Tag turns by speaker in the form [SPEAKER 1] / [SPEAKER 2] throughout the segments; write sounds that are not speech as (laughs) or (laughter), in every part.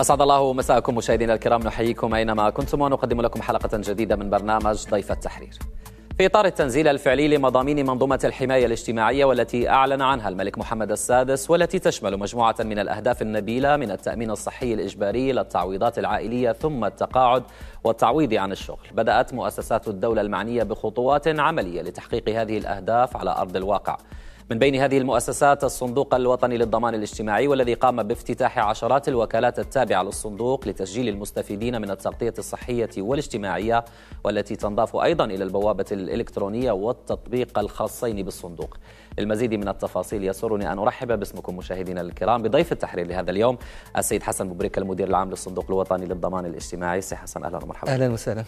[SPEAKER 1] أسعد الله مساءكم مشاهدينا الكرام نحييكم أينما كنتم ونقدم لكم حلقة جديدة من برنامج ضيف التحرير في إطار التنزيل الفعلي لمضامين منظومة الحماية الاجتماعية والتي أعلن عنها الملك محمد السادس والتي تشمل مجموعة من الأهداف النبيلة من التأمين الصحي الإجباري للتعويضات العائلية ثم التقاعد والتعويض عن الشغل بدأت مؤسسات الدولة المعنية بخطوات عملية لتحقيق هذه الأهداف على أرض الواقع من بين هذه المؤسسات الصندوق الوطني للضمان الاجتماعي والذي قام بافتتاح عشرات الوكالات التابعة للصندوق لتسجيل المستفيدين من التغطية الصحية والاجتماعية والتي تنضاف أيضا إلى البوابة الإلكترونية والتطبيق الخاصين بالصندوق المزيد من التفاصيل يسرني أن أرحب باسمكم مشاهدينا الكرام بضيف التحرير لهذا اليوم السيد حسن ببريك المدير العام للصندوق الوطني للضمان الاجتماعي سي حسن أهلا ومرحبا
[SPEAKER 2] أهلا وسهلا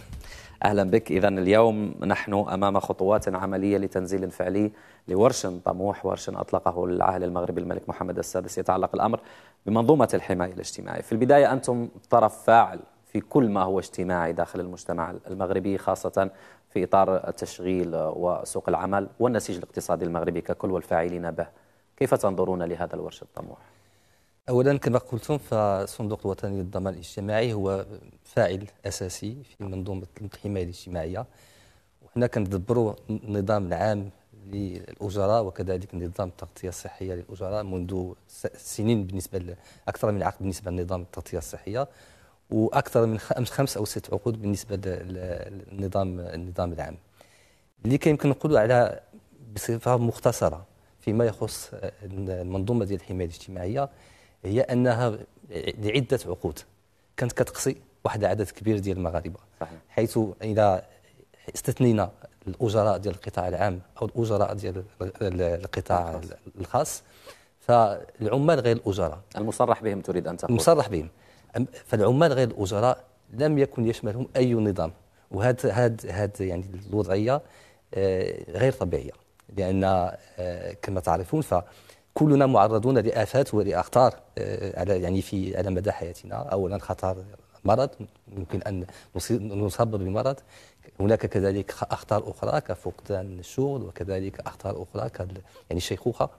[SPEAKER 2] أهلا
[SPEAKER 1] بك إذا اليوم نحن أمام خطوات عملية لتنزيل فعلي لورش طموح ورش أطلقه العاهل المغربي الملك محمد السادس يتعلق الأمر بمنظومة الحماية الاجتماعية في البداية أنتم طرف فاعل في كل ما هو اجتماعي داخل المجتمع المغربي خاصة في إطار التشغيل وسوق العمل والنسيج الاقتصادي المغربي ككل والفاعلين به كيف تنظرون لهذا الورش الطموح؟
[SPEAKER 2] اولا كما قلتم فالصندوق الوطني للضمان الاجتماعي هو فاعل اساسي في منظومه الحمايه الاجتماعيه وحنا كندبروا النظام العام للأجراء وكذلك نظام التغطية الصحية للأجراء منذ سنين بالنسبة أكثر من عقد بالنسبة لنظام التغطية الصحية وأكثر من خمس أو ست عقود بالنسبة للنظام النظام العام اللي كيمكن نقولوا على بصفة مختصرة فيما يخص آه، المنظومة ديال الحماية الاجتماعية هي أنها لعدة عقود كانت كتقصي واحد العدد كبير ديال المغاربه صحيح. حيث إذا استثنينا الأجراء ديال القطاع العام أو الأجراء ديال القطاع الخاص فالعمال غير الأجراء المصرح بهم تريد أن تقول المصرح بهم فالعمال غير الأجراء لم يكن يشملهم أي نظام وهذا هذا هذا يعني الوضعية آه، غير طبيعية لأن آه، كما تعرفون ف كلنا معرضون لافات ولاخطار آه، على يعني في على مدى حياتنا اولا خطر مرض ممكن أن نصاب بمرض هناك كذلك أخطار أخرى كفقدان الشغل وكذلك أخطار أخرى ك يعني الشيخوخة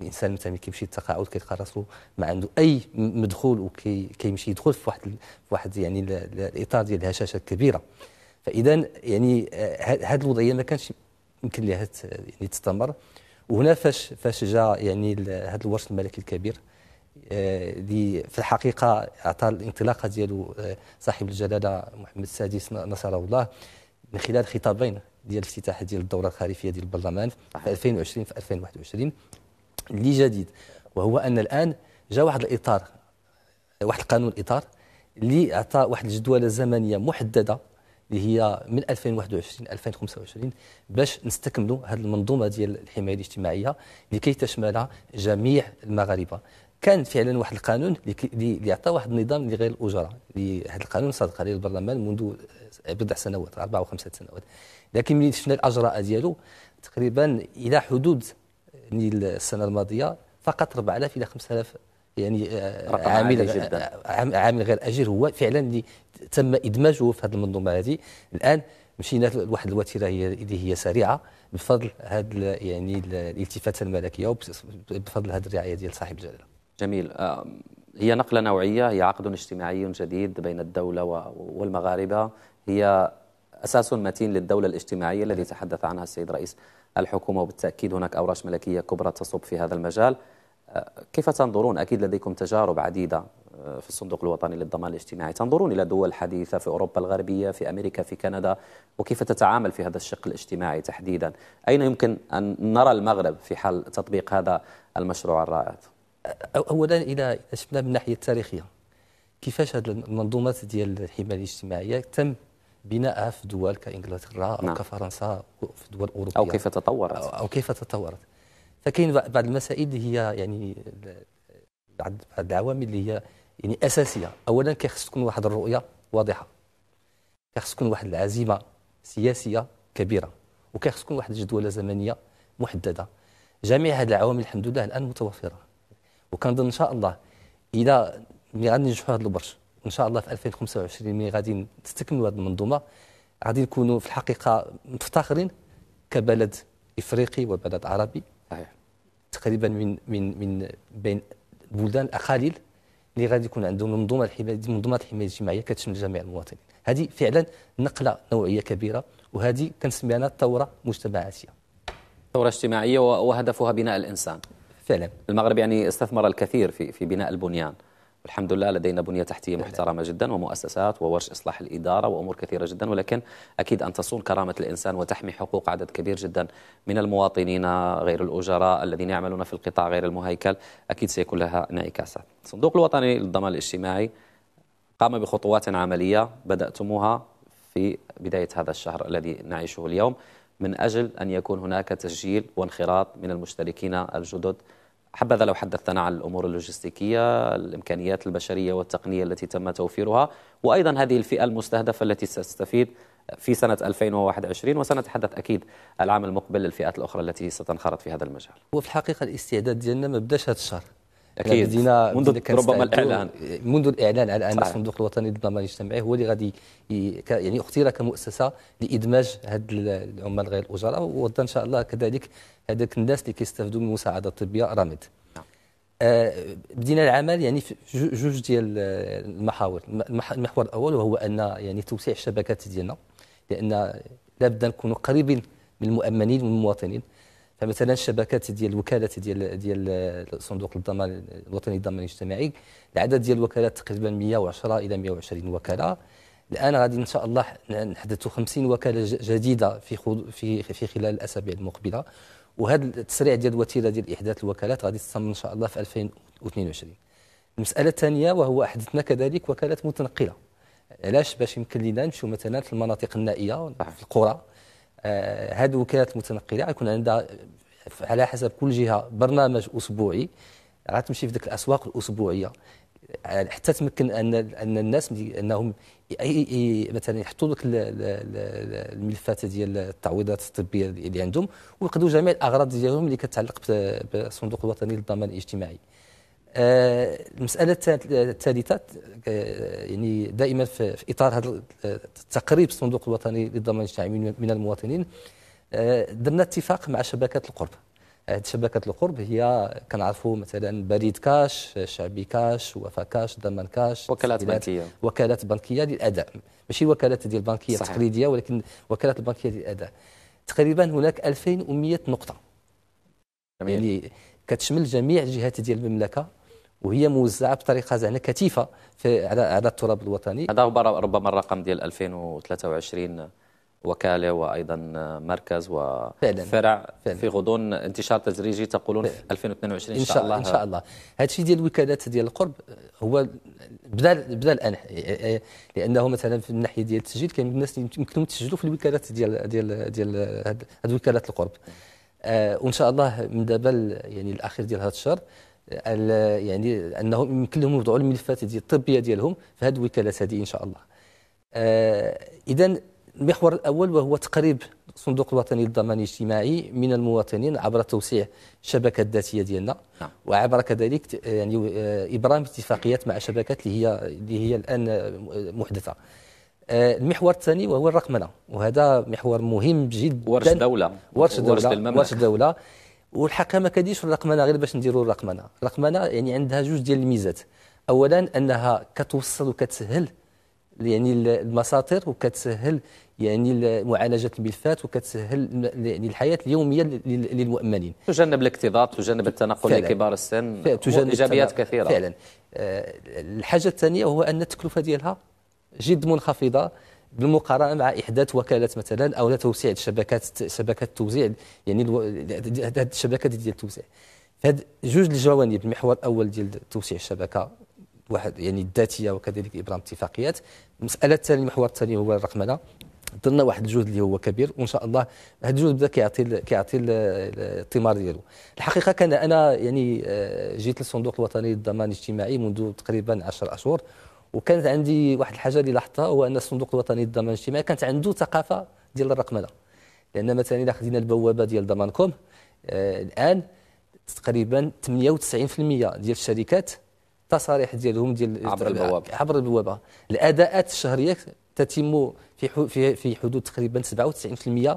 [SPEAKER 2] الانسان مثلا كيمشي للتقاعد كيلقى راسو ما عنده اي مدخول وكيمشي يدخل في واحد في واحد يعني الاطار ديال الهشاشه الكبيره فاذا يعني هذه آه، الوضعيه ما كانش يمكن لها يعني تستمر وهنا فاش فاش جاء يعني هذا الورش الملكي الكبير آه، دي في الحقيقه اعطى الانطلاقه ديالو آه، صاحب الجلاله محمد السادس نصره الله من خلال خطابين ديال الافتتاح ديال الدوره الخريفيه ديال البرلمان في 2020 في 2021 اللي جديد وهو ان الان جاء واحد الاطار آه، واحد القانون اطار اللي اعطى واحد الجدوله زمنيه محدده اللي هي من 2021 2025 باش نستكملوا هذه المنظومه ديال الحمايه الاجتماعيه لكي تشمل جميع المغاربه كان فعلا واحد القانون اللي عطى واحد النظام لغير الاجره هذا القانون صادق عليه البرلمان منذ آه، بضع سنوات اربع او خمسه سنوات لكن ملي شفنا الاجراء ديالو تقريبا الى حدود السنه الماضيه فقط 4000 الى 5000 يعني آه، عامل جدا آه، عامل غير اجير هو فعلا اللي تم ادماجه في هذه المنظومه هذه الان مشينا لواحد الوتيره هي اللي هي سريعه بفضل هذا يعني الالتفاته الملكيه وبفضل هذه الرعايه ديال صاحب الجلاله
[SPEAKER 1] جميل هي نقلة نوعية هي عقد اجتماعي جديد بين الدولة والمغاربة هي أساس متين للدولة الاجتماعية الذي تحدث عنها السيد رئيس الحكومة وبالتأكيد هناك أوراش ملكية كبرى تصب في هذا المجال آه، كيف تنظرون أكيد لديكم تجارب عديدة آه، في الصندوق الوطني للضمان الاجتماعي تنظرون إلى دول حديثة في أوروبا الغربية في أمريكا في كندا وكيف تتعامل في هذا الشق الاجتماعي تحديدا أين يمكن أن نرى المغرب في حال تطبيق هذا المشروع الرائع
[SPEAKER 2] اولا الى شفنا من الناحيه التاريخيه كيفاش هذه المنظومات ديال الحمايه الاجتماعيه تم بناءها في دول كانجلترا او نعم. كفرنسا في دول اوروبيه او كيف تطورت او, أو كيف تطورت فكاين بعض المسائل اللي هي يعني بعض العوامل اللي هي يعني اساسيه اولا كيخص تكون واحد الرؤيه واضحه كيخص تكون واحد العزيمه سياسيه كبيره وكيخص تكون واحد الجدوله زمنيه محدده جميع هذه العوامل الحمد لله الان متوفره وكنظن ان شاء الله اذا ملي غادي ننجحوا هذا البرش ان شاء الله في 2025 ملي غادي تستكملوا هذه المنظومه غادي نكونوا في الحقيقه مفتخرين كبلد افريقي وبلد عربي صحيح تقريبا من من من بين البلدان الاقاليل اللي غادي يكون عندهم منظومه الحمايه منظومه الحمايه الاجتماعيه كتشمل جميع المواطنين هذه فعلا نقله نوعيه كبيره وهذه كنسميها انا ثوره مجتمعاتيه
[SPEAKER 1] ثوره اجتماعيه وهدفها بناء الانسان فعلا المغرب يعني استثمر الكثير في في بناء البنيان والحمد لله لدينا بنية تحتية محترمة جدا ومؤسسات وورش إصلاح الإدارة وأمور كثيرة جدا ولكن أكيد أن تصون كرامة الإنسان وتحمي حقوق عدد كبير جدا من المواطنين غير الأجراء الذين يعملون في القطاع غير المهيكل أكيد سيكون لها انعكاسات الصندوق الوطني للضمان الاجتماعي قام بخطوات عملية بدأتموها في بداية هذا الشهر الذي نعيشه اليوم من أجل أن يكون هناك تسجيل وانخراط من المشتركين الجدد حبذا لو حدثنا عن الأمور اللوجستيكية الإمكانيات البشرية والتقنية التي تم توفيرها وأيضا هذه الفئة المستهدفة التي ستستفيد في سنة 2021 وسنتحدث أكيد العام المقبل للفئات الأخرى التي ستنخرط في هذا المجال
[SPEAKER 2] وفي الحقيقة الاستعداد ديالنا ما بداش هذا الشهر
[SPEAKER 1] اكيد بدينا يعني منذ بدينا ربما الاعلان
[SPEAKER 2] منذ الاعلان على ان الصندوق الوطني للضمان الاجتماعي هو اللي غادي يعني اختير كمؤسسه لادماج هاد العمال غير الاجراء وغدا ان شاء الله كذلك هذاك الناس اللي كيستافدوا من المساعده الطبيه رامد نعم. آه، بدينا العمل يعني في جوج ديال المحاور المحور الاول وهو ان يعني توسيع الشبكات ديالنا لان لابد نكونوا قريبين من المؤمنين والمواطنين فمثلا الشبكات ديال الوكالات ديال ديال صندوق الضمان الوطني للضمان الاجتماعي العدد ديال الوكالات تقريبا 110 الى 120 وكاله الان غادي ان شاء الله نحدثوا 50 وكاله جديده في في في خلال الاسابيع المقبله وهذا التسريع ديال الوتيره ديال احداث الوكالات غادي تتم ان شاء الله في 2022 المساله الثانيه وهو احدثنا كذلك وكالات متنقله علاش باش يمكن لنا نمشيو مثلا في المناطق النائيه في القرى هذه آه، الوكالات المتنقله غيكون عندها على حسب كل جهه برنامج اسبوعي غتمشي في ديك الاسواق الاسبوعيه آه، حتى تمكن ان ان الناس انهم مثلا يحطوا لك الملفات ديال التعويضات الطبيه اللي عندهم ويقضوا جميع الاغراض ديالهم اللي كتعلق بالصندوق الوطني للضمان الاجتماعي آه، المساله الثالثه آه، يعني دائما في اطار هذا التقريب آه، الصندوق الوطني للضمان الاجتماعي من المواطنين درنا اتفاق مع شبكات القرب هذه شبكات القرب هي كنعرفوا مثلا بريد كاش شعبي كاش وفا كاش ضمان كاش وكالات بنكيه وكالات بنكيه للاداء ماشي وكالات ديال البنكيه التقليديه ولكن وكالات البنكيه للاداء تقريبا هناك 2100 نقطه جميل. يعني كتشمل جميع الجهات ديال المملكه وهي موزعه بطريقه زعما كثيفه على على التراب الوطني هذا
[SPEAKER 1] ربما الرقم ديال 2023 وكاله وايضا مركز وفرع فعلا. في غضون انتشار تدريجي تقولون في 2022 ان شاء الله ان شاء الله
[SPEAKER 2] هذا الشيء ديال الوكالات ديال القرب هو بدا بدا الان إيه- إيه- إيه، لانه مثلا في الناحيه ديال التسجيل كاين الناس يمكنهم يتسجلوا في الوكالات ديال ديال ديال هاد وكالات القرب آه وان شاء الله من دابا يعني الاخير ديال هذا الشهر يعني انهم يمكن لهم يوضعوا الملفات دي الطبيه ديالهم في هذه الوكالات هذه ان شاء الله آه، اذا المحور الاول وهو تقريب الصندوق الوطني للضمان الاجتماعي من المواطنين عبر توسيع الشبكه الذاتيه ديالنا نعم. وعبر كذلك آه، يعني آه، ابرام اتفاقيات مع شبكات اللي هي اللي هي الان محدثه المحور الثاني وهو الرقمنه وهذا محور مهم جدا ورش دوله ورش دوله ورش, ورش الدوله والحكمه ما كديش الرقمنه غير باش نديروا الرقمنه الرقمنه يعني عندها جوج ديال الميزات اولا انها كتوصل وكتسهل يعني المساطر وكتسهل يعني معالجه الملفات وكتسهل يعني الحياه اليوميه للمؤمنين
[SPEAKER 1] تجنب الاكتظاظ تجنب التنقل فعلا. لكبار السن تجنب ايجابيات كثيره فعلا
[SPEAKER 2] آه، الحاجه الثانيه هو ان التكلفه ديالها جد منخفضه بالمقارنه مع احداث وكالات مثلا او توسيع الشبكات شبكات التوزيع يعني هذه الشبكات ديال التوزيع هاد جوج الجوانب المحور الاول ديال توسيع الشبكه واحد يعني الذاتيه وكذلك ابرام اتفاقيات المساله الثانيه المحور الثاني هو الرقمنه درنا واحد الجهد اللي هو كبير وان شاء الله هذا الجهد بدا كيعطي كيعطي الثمار ديالو الحقيقه كان انا يعني آه، جيت للصندوق الوطني للضمان الاجتماعي منذ تقريبا 10 اشهر وكانت عندي واحد الحاجه اللي لاحظتها هو ان الصندوق الوطني للضمان الاجتماعي كانت عنده ثقافه ديال الرقمنه لان مثلا الا خدينا البوابه ديال ضمانكم آه، الان تقريبا 98% ديال الشركات التصاريح ديالهم ديال عبر البوابه عبر البوابه الاداءات الشهريه تتم في في حدود تقريبا 97%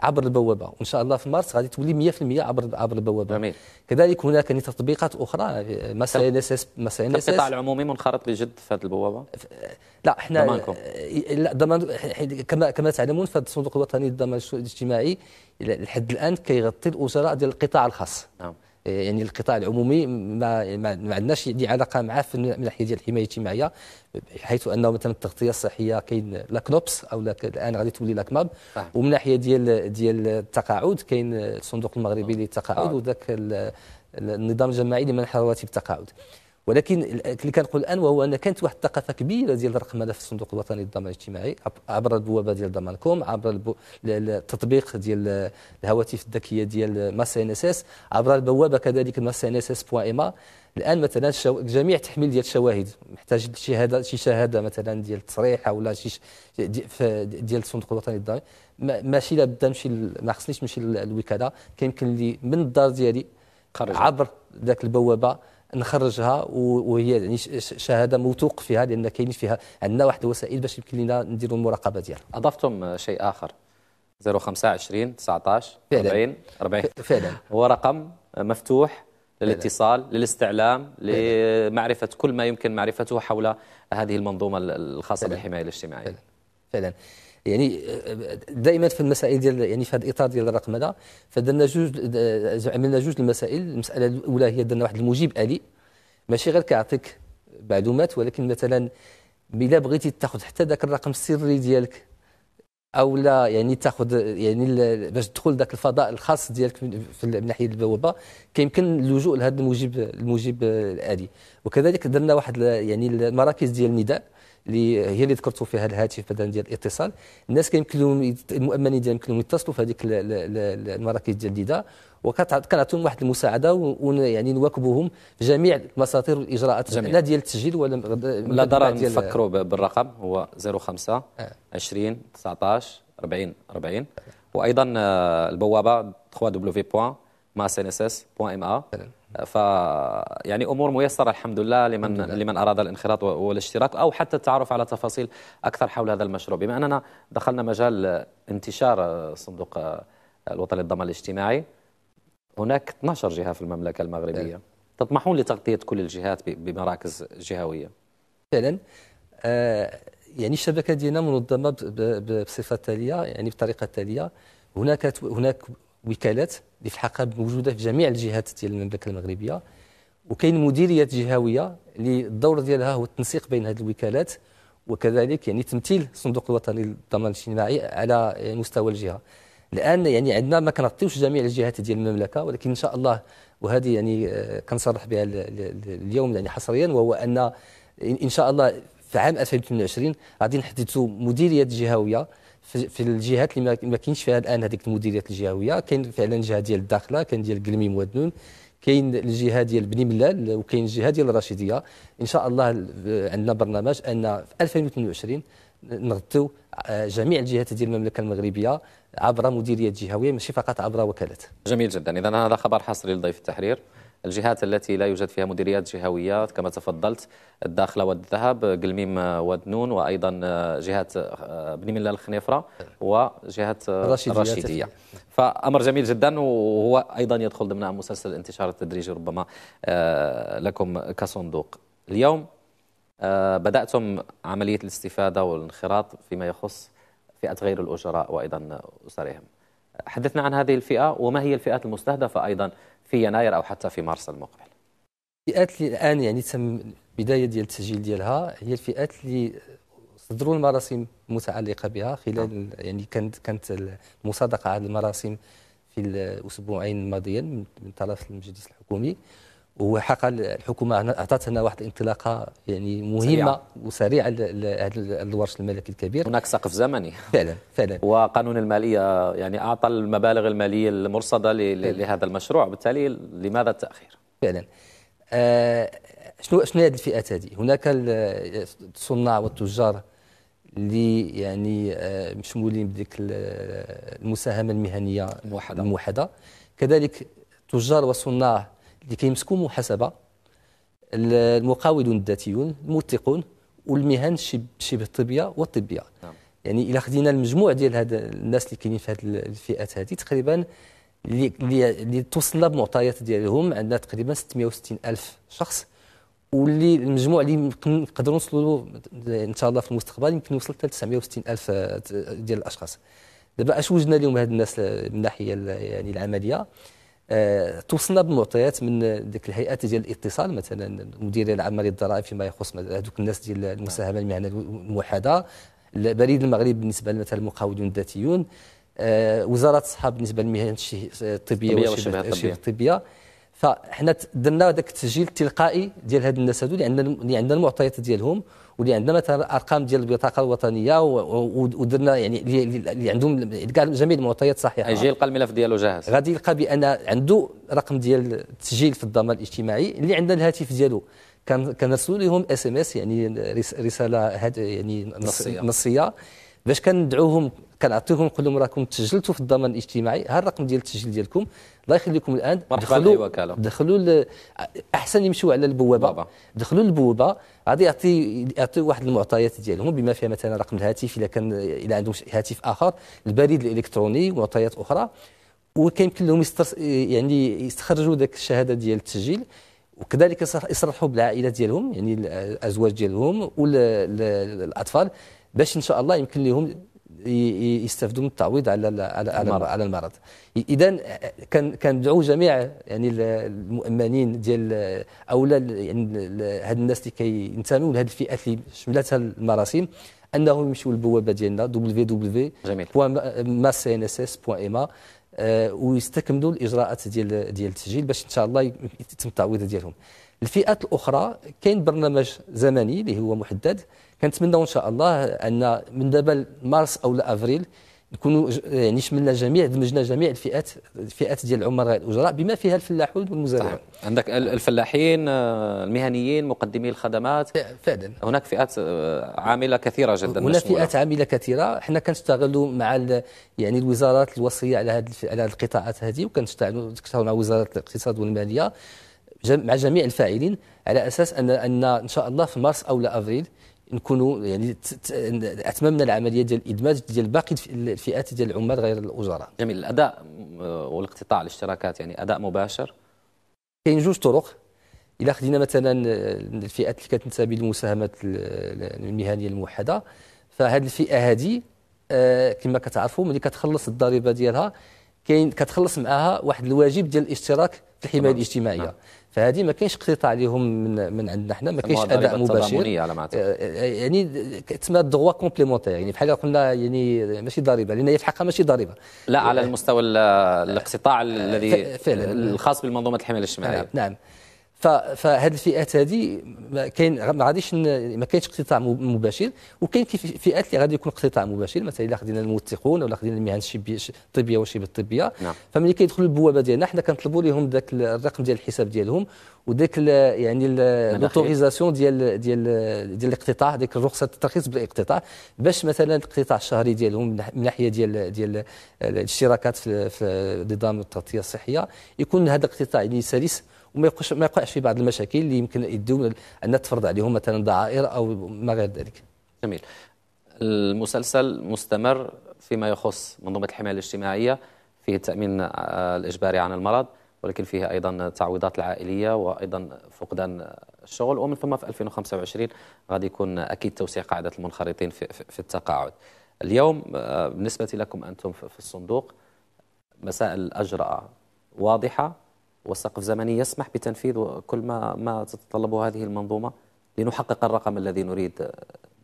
[SPEAKER 2] عبر البوابه وان شاء الله في مارس غادي تولي 100% عبر عبر البوابه جميل. كذلك هناك يعني تطبيقات اخرى مثلا ان اس اس مثلا ان اس القطاع
[SPEAKER 1] العمومي منخرط بجد في هذه البوابه
[SPEAKER 2] لا احنا آه، لا ضمان كما كما تعلمون في الصندوق الوطني للضمان الاجتماعي لحد الان كيغطي الاجراء ديال القطاع الخاص نعم إيه، يعني القطاع العمومي ما ما عندناش يعني علاقه معاه في الناحيه ديال الحمايه الاجتماعيه حيث انه مثلا التغطيه الصحيه كاين لا كنوبس او الان غادي تولي لا كماب ومن ناحيه ديال ديال التقاعد كاين الصندوق المغربي آه. للتقاعد آه. وذاك النظام الجماعي لمنح رواتب التقاعد ولكن اللي كنقول الان وهو ان كانت واحد الثقافه كبيره ديال الرقمنه في الصندوق الوطني للضمان الاجتماعي عبر البوابه ديال ضمان كوم عبر التطبيق ديال الهواتف الذكيه ديال ماس ان اس اس عبر البوابه كذلك ماس ان اس اس بوان ايما الان مثلا شو... جميع التحميل ديال الشواهد محتاج شهاده شي شهاده مثلا ديال التصريح لا شي ديال الصندوق الوطني للضمان ماشي لابد نمشي ما خصنيش نمشي للوكاله كيمكن لي من الدار ديالي عبر ذاك البوابه نخرجها وهي يعني شهاده موثوق فيها لان كاين فيها عندنا واحد الوسائل باش يمكن لنا نديروا المراقبه ديالها
[SPEAKER 1] اضفتم شيء اخر 025 19 فعلا. 40 40 (laughs) فعلا هو رقم مفتوح للاتصال للاستعلام لمعرفه كل ما يمكن معرفته حول هذه المنظومه الخاصه فعلا. بالحمايه الاجتماعيه فعلا,
[SPEAKER 2] فعلا. يعني آه، دائما في المسائل ديال يعني في هذا الاطار ديال الرقم هذا فدرنا جوج آه، عملنا جوج المسائل المساله الاولى هي درنا واحد المجيب الي ماشي غير كيعطيك معلومات ولكن مثلا الا بغيتي تاخذ حتى ذاك الرقم السري ديالك او لا يعني تاخذ يعني باش تدخل ذاك الفضاء الخاص ديالك في من ناحيه البوابه كيمكن اللجوء لهذا المجيب المجيب الالي وكذلك درنا واحد يعني المراكز ديال النداء اللي هي اللي ذكرتوا فيها الهاتف مثلا ديال الاتصال الناس كيمكن لهم المؤمنين ديالهم يمكن لهم يتصلوا في هذيك المراكز الجديده وكنعطيهم واحد المساعده ويعني نواكبوهم جميع المساطير والاجراءات لا ديال التسجيل ولا لا ضرر نفكروا
[SPEAKER 1] بالرقم هو 05 20 19 40 40 وايضا آه، البوابه 3 بوان مع سينيسيس.ma ف يعني امور ميسره الحمد لله لمن الحمد لله. لمن اراد الانخراط والاشتراك او حتى التعرف على تفاصيل اكثر حول هذا المشروع بما اننا دخلنا مجال انتشار صندوق الوطني للضمان الاجتماعي هناك 12 جهه في المملكه المغربيه دل. تطمحون لتغطيه كل الجهات بمراكز جهويه
[SPEAKER 2] فعلا آه يعني الشبكه ديالنا منظمه بصفه تاليه يعني بطريقه تاليه هناك هناك وكالات اللي في الحقيقه موجوده في جميع الجهات ديال المملكه المغربيه وكاين مديريات جهويه اللي الدور ديالها هو التنسيق بين هذه الوكالات وكذلك يعني تمثيل الصندوق الوطني للضمان الاجتماعي على مستوى الجهه الان يعني عندنا ما كنغطيوش جميع الجهات ديال المملكه ولكن ان شاء الله وهذه يعني آه، كنصرح بها اليوم يعني حصريا وهو ان ان شاء الله في عام 2022 غادي نحددوا مديريات جهويه في الجهات اللي ما كاينش فيها الان هذيك المديريات الجهويه كاين فعلا جهه ديال الداخله كاين ديال قلميم مودنون كاين الجهه ديال بني ملال وكاين الجهه ديال الرشيديه ان شاء الله عندنا برنامج ان في 2022 نغطيو جميع الجهات ديال المملكه المغربيه عبر مديريات جهويه ماشي فقط عبر وكالات
[SPEAKER 1] جميل جدا اذا هذا خبر حصري لضيف التحرير الجهات التي لا يوجد فيها مديريات جهوية كما تفضلت الداخلة والذهب قلميم ودنون وأيضا جهة آه، بن ملال الخنيفرة وجهة آه، الرشيدية فأمر جميل جدا وهو أيضا يدخل ضمن مسلسل الانتشار التدريجي ربما آه، لكم كصندوق اليوم بدأتم عملية الاستفادة والانخراط فيما يخص فئة غير الأجراء وأيضا أسرهم حدثنا عن هذه الفئة وما هي الفئات المستهدفة أيضا في يناير أو حتى في مارس المقبل
[SPEAKER 2] الفئات اللي الآن يعني تم بداية ديال التسجيل ديالها هي الفئات اللي صدروا المراسم المتعلقة بها خلال نعم. يعني كانت كانت المصادقة على المراسم في الأسبوعين الماضيين من طرف المجلس الحكومي وحقا الحكومه اعطتنا واحد الانطلاقه يعني مهمه سريعة. وسريعه لهذا الورش الملكي الكبير هناك سقف زمني فعلا فعلا وقانون
[SPEAKER 1] الماليه يعني اعطى المبالغ الماليه المرصده لهذا المشروع بالتالي لماذا
[SPEAKER 2] التاخير؟ فعلا آه شنو شنو هذه الفئات هذه؟ هناك الصناع والتجار اللي يعني آه مشمولين بديك المساهمه المهنيه الموحده الموحده كذلك تجار وصناع اللي كيمسكوا محاسبه المقاولون الذاتيون الموثقون والمهن شبه الطبيه والطبيه نعم. يعني الا خدينا المجموع ديال هاد الناس اللي كاينين في هاد الفئات هذه تقريبا اللي اللي توصلنا بمعطيات ديالهم عندنا تقريبا 660 الف شخص واللي المجموع اللي نقدروا نوصلوا ان شاء الله في المستقبل يمكن يوصل حتى 960 الف ديال الاشخاص دابا اش وجدنا لهم هاد الناس من الناحيه يعني العمليه آه، توصلنا بمعطيات من ديك الهيئات ديال الاتصال مثلا المديريه العامه للضرائب فيما يخص هذوك الناس ديال المساهمه المهنه الموحده بريد المغرب بالنسبه مثلا المقاولون الذاتيون آه، وزاره الصحه بالنسبه للمهن الطبيه والشبه الطبيه فحنا درنا هذاك التسجيل التلقائي ديال هاد الناس هادو اللي عندنا اللي عندنا المعطيات ديالهم واللي عندنا مثلا ارقام ديال البطاقه الوطنيه ودرنا يعني اللي عندهم كاع جميع المعطيات صحيحه يجي
[SPEAKER 1] يلقى الملف ديالو جاهز
[SPEAKER 2] غادي يلقى بان عنده رقم ديال التسجيل في الضمان الاجتماعي اللي عندنا الهاتف ديالو كنرسلوا لهم اس ام اس يعني رساله يعني نصيه, نصية باش كندعوهم كنعطيهم نقول لهم راكم تسجلتوا في الضمان الاجتماعي ها الرقم ديال التسجيل ديالكم الله يخليكم الان دخلوا دخلوا احسن يمشوا على البوابه بابا. دخلوا البوابه غادي يعطي يعطي واحد المعطيات ديالهم بما فيها مثلا رقم الهاتف اذا كان اذا عندهم هاتف اخر البريد الالكتروني ومعطيات اخرى وكيمكن لهم يسترس يعني يستخرجوا ذاك الشهاده ديال التسجيل وكذلك يصرحوا بالعائله ديالهم يعني الازواج ديالهم والاطفال باش ان شاء الله يمكن لهم يستفدوا من التعويض على على المرض. على المرض اذا كان كندعو جميع يعني المؤمنين ديال اولا يعني هاد الناس اللي كينتموا لهاد الفئات اللي شملتها المراسم انهم يمشيو للبوابه ديالنا www.mascnss.ma آه، ويستكملوا الاجراءات ديال ديال التسجيل باش ان شاء الله يتم التعويض ديالهم الفئات الاخرى كاين برنامج زمني اللي هو محدد كنتمنى ان شاء الله ان من دابا مارس او لافريل نكونوا يعني شملنا جميع دمجنا جميع الفئات الفئات ديال العمراء الاجراء بما فيها الفلاحون والمزارعون
[SPEAKER 1] عندك الفلاحين آه، المهنيين مقدمي الخدمات فعلا هناك فئات آه، عامله كثيره جدا هناك فئات
[SPEAKER 2] عامله كثيره حنا كنشتغلوا مع يعني الوزارات الوصيه على هذه على هذه القطاعات هذه وكنشتغلوا مع وزاره الاقتصاد والماليه مع جميع الفاعلين على اساس ان ان ان شاء الله في مارس او ابريل نكونوا يعني اتممنا العمليه ديال الادماج ديال باقي الفئات ديال العمال غير الاجراء.
[SPEAKER 1] جميل الاداء آه، والاقتطاع الاشتراكات يعني اداء مباشر
[SPEAKER 2] كاين جوج طرق الا خدينا مثلا آه، الفئات اللي كتنتمي للمساهمات المهنيه الموحده فهذه الفئه هذه آه، كما كتعرفوا ملي كتخلص الضريبه ديالها كاين كتخلص معها واحد الواجب ديال الاشتراك في الحمايه الاجتماعيه نعم. فهذه ما كاينش اقتطاع لهم من من عندنا حنا ما كاينش اداء مباشر على ما آه، آه، يعني كتسمى دغوا كومبليمونتير يعني بحال قلنا يعني ماشي ضريبه لان هي في حقها ماشي ضريبه
[SPEAKER 1] لا على آه، المستوى الاقتطاع الذي الخاص بالمنظومه الحمايه الاجتماعيه
[SPEAKER 2] نعم, نعم. فهاد الفئات هذه ما كاين ما غاديش ما كاينش اقتطاع مباشر وكاين فئات اللي غادي يكون اقتطاع مباشر مثلا الا خدينا الموثقون ولا خدينا المهن الطبيه وشبه الطبيه نعم. فملي كيدخلوا البوابه ديالنا حنا كنطلبوا لهم ذاك الرقم ديال الحساب ديالهم وذاك يعني لوتوريزاسيون ديال ديال ديال الاقتطاع ديك الرخصه الترخيص بالاقتطاع باش مثلا الاقتطاع الشهري ديالهم من ناحيه ديال ديال الاشتراكات في نظام التغطيه الصحيه يكون هذا الاقتطاع يعني سلس وما يقعش ما يقعش في بعض المشاكل اللي يمكن الدول ان تفرض عليهم مثلا ضعائر او ما غير ذلك.
[SPEAKER 1] جميل. المسلسل مستمر فيما يخص منظومه الحمايه الاجتماعيه فيه التامين آه، الاجباري عن المرض ولكن فيه ايضا التعويضات العائليه وايضا فقدان الشغل ومن ثم في 2025 غادي يكون اكيد توسيع قاعده المنخرطين في, في التقاعد. اليوم آه، بالنسبه لكم انتم في الصندوق مسائل اجراء واضحه وسقف زمني يسمح بتنفيذ كل ما ما تتطلبه هذه المنظومه لنحقق الرقم الذي نريد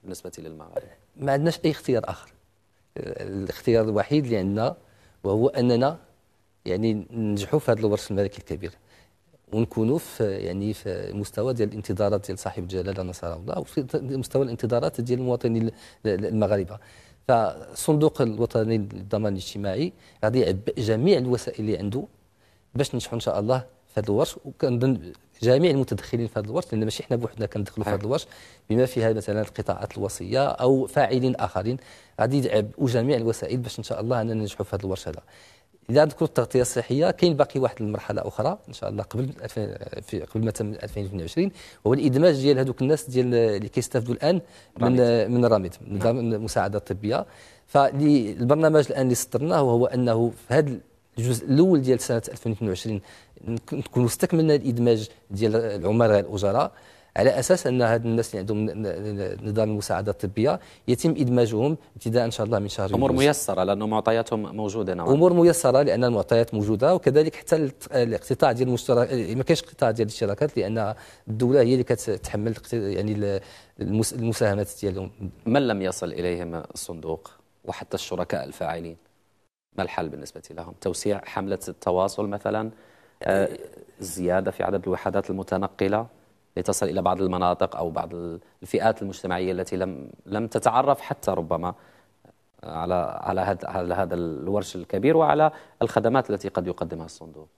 [SPEAKER 1] بالنسبه للمغاربه.
[SPEAKER 2] ما عندناش اي اختيار اخر. الاختيار الوحيد اللي عندنا وهو اننا يعني ننجحوا في هذا الورش الملكي الكبير ونكونوا في يعني في مستوى ديال الانتظارات ديال صاحب الجلاله نصر الله وفي مستوى الانتظارات ديال المواطنين المغاربه. فالصندوق الوطني للضمان الاجتماعي غادي يعبئ جميع الوسائل اللي عنده باش ننجحوا ان شاء الله في هذا الورش وكنظن جميع المتدخلين في هذا الورش لان ماشي حنا بوحدنا كندخلوا في هذا الورش بما فيها مثلا القطاعات الوصيه او فاعلين اخرين غادي يدعبوا جميع الوسائل باش ان شاء الله اننا ننجحوا في هذا الورش هذا اذا ذكروا التغطيه الصحيه كاين باقي واحد المرحله اخرى ان شاء الله قبل في قبل ما تم 2022 هو الادماج ديال هذوك الناس ديال اللي كيستافدوا الان من من راميد نعم. من المساعده الطبيه فالبرنامج الان اللي سطرناه وهو انه في هذا الجزء الاول ديال سنه 2022 نكون استكملنا الادماج ديال العملاء الاجراء على اساس ان هاد الناس اللي عندهم نظام المساعده الطبيه يتم ادماجهم ابتداء ان شاء الله من شهر امور ميسره
[SPEAKER 1] لانه معطياتهم موجوده نعم امور
[SPEAKER 2] ميسره لان المعطيات موجوده وكذلك حتى الاقتطاع ديال المشترك ما كاينش اقتطاع ديال الاشتراكات لان الدوله هي اللي كتحمل يعني المساهمات ديالهم
[SPEAKER 1] من لم يصل اليهم الصندوق وحتى الشركاء الفاعلين ما الحل بالنسبة لهم توسيع حملة التواصل مثلا آه، زيادة في عدد الوحدات المتنقلة لتصل إلى بعض المناطق أو بعض الفئات المجتمعية التي لم لم تتعرف حتى ربما آه، على على هذا على هذا الورش الكبير وعلى الخدمات التي قد يقدمها الصندوق.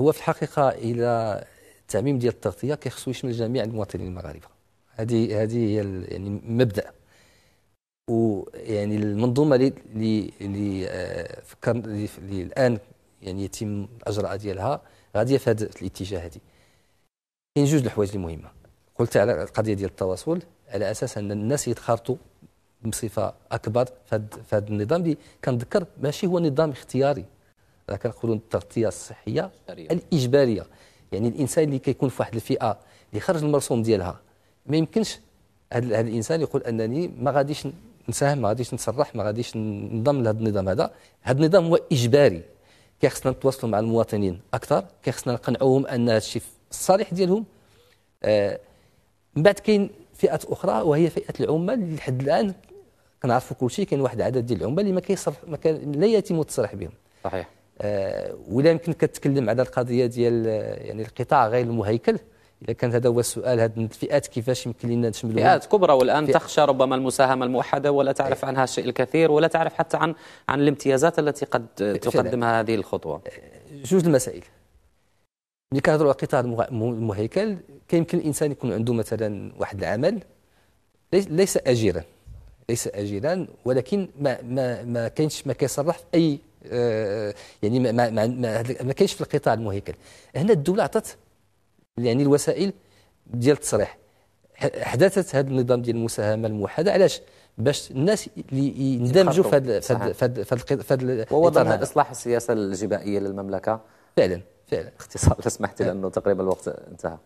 [SPEAKER 2] هو في الحقيقة إلى التعميم ديال التغطية كيخصو يشمل جميع المواطنين المغاربة. هذه هذه هي يعني مبدأ ويعني المنظومه اللي اللي آه، فكرنا اللي الان يعني يتم الاجراء ديالها غاديه في هذا الاتجاه هذه كاين جوج الحوايج اللي مهمه قلت على القضيه ديال التواصل على اساس ان الناس يتخرطوا بصفه اكبر في هذا النظام اللي كنذكر ماشي هو نظام اختياري راه كنقولوا التغطيه الصحيه الاجباريه يعني الانسان اللي كيكون في واحد الفئه اللي خرج المرسوم ديالها ما يمكنش هذا الانسان يقول انني ما غاديش نساهم ما غاديش نتصرح ما غاديش ننضم لهذا النظام هذا هذا النظام هو اجباري كيخصنا نتواصلوا مع المواطنين اكثر كيخصنا نقنعوهم ان هذا الشيء الصالح ديالهم آه من بعد كاين فئات اخرى وهي فئه العمال اللي لحد الان كنعرفوا كل شيء كاين واحد العدد ديال العمال اللي ما كيصرف ما كان لا يتم التصريح بهم صحيح آه ولا يمكن كتكلم على القضيه ديال آه، يعني القطاع غير المهيكل اذا كان هذا هو السؤال هذه الفئات كيفاش يمكن لنا نشملوها فئات
[SPEAKER 1] كبرى والان فئات تخشى ربما المساهمه الموحده ولا تعرف إيه. عنها الشيء الكثير ولا تعرف حتى عن عن الامتيازات التي قد إيه، تقدمها هذه الخطوه إيه،
[SPEAKER 2] جوج المسائل ملي كنهضروا على قطاع المهيكل كيمكن الانسان يكون عنده مثلا واحد العمل ليس اجيرا ليس اجيرا ولكن ما ما ما كاينش ما كيصرح في اي آه، يعني ما ما ما, ما كاينش في القطاع المهيكل هنا الدوله عطات يعني الوسائل ديال التصريح حدثت هذا النظام ديال المساهمه الموحده علاش باش الناس اللي يندمجوا في هذا في هذا ووضع
[SPEAKER 1] اصلاح السياسه الجبائيه للمملكه فعلا فعلا اختصار لو سمحتي لانه تقريبا الوقت انتهى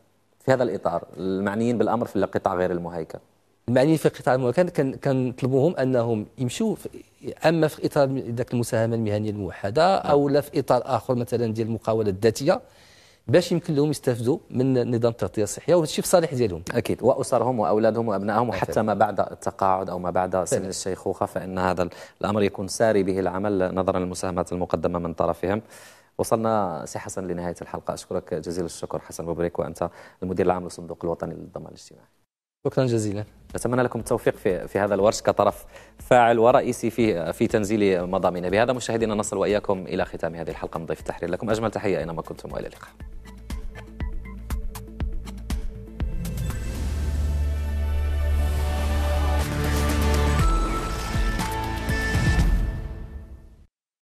[SPEAKER 1] في هذا الاطار المعنيين بالامر في القطاع غير المهيكل
[SPEAKER 2] المعنيين في القطاع المهيكل كنطلبوهم انهم يمشوا اما في اطار ذاك المساهمه المهنيه الموحده او لا في اطار اخر مثلا ديال المقاوله الذاتيه باش يمكن لهم يستافدوا من نظام التغطيه الصحيه وهذا الشيء في الصالح ديالهم اكيد واسرهم واولادهم وابنائهم وحتى ما
[SPEAKER 1] بعد التقاعد او ما بعد سن الشيخوخه فان هذا الامر يكون ساري به العمل نظرا للمساهمات المقدمه من طرفهم وصلنا سي حسن لنهايه الحلقه اشكرك جزيل الشكر حسن مبرك وانت المدير العام للصندوق الوطني للضمان الاجتماعي شكرا جزيلا نتمنى لكم التوفيق في في هذا الورش كطرف فاعل ورئيسي في في تنزيل مضامينه بهذا مشاهدينا نصل واياكم الى ختام هذه الحلقه من ضيف التحرير لكم اجمل تحيه اينما كنتم والى اللقاء